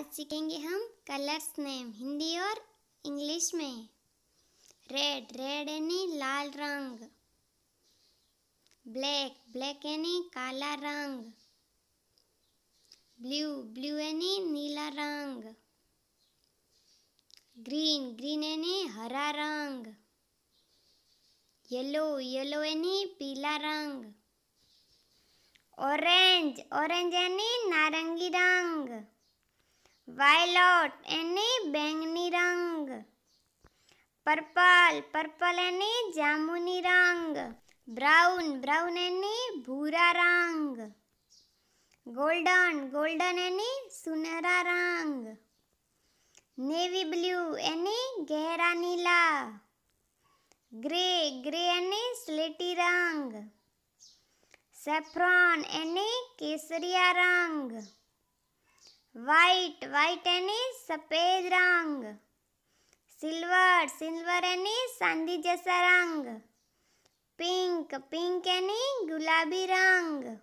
आज सीखेंगे हम कलर्स नेम हिंदी और इंग्लिश में रेड रेड यानी लाल रंग ब्लैक ब्लैक यानी काला रंग ब्लू ब्लू यानी नीला रंग ग्रीन ग्रीन यानी हरा रंग येलो येलो यानी पीला रंग ऑरेंज ऑरेंज यानी नारंगी रंग वायलॉट एनी बैंगनी रंग पर्पल पर्पल एनी जामुनी रंग ब्राउन ब्राउन एनी भूरा रंग गोल्डन गोल्डन एनी सुनहरा रंग नेवी ब्लू एनी गहरा नीला ग्रे ग्रे एनी स्लेटी रंग सेफ्रॉन एनी केसरिया रंग वाइट वाइट यानी सफ़ेद रंग सिल्वर सिल्वर यानी चांदी जैसा रंग पिंक पिंक यानी गुलाबी रंग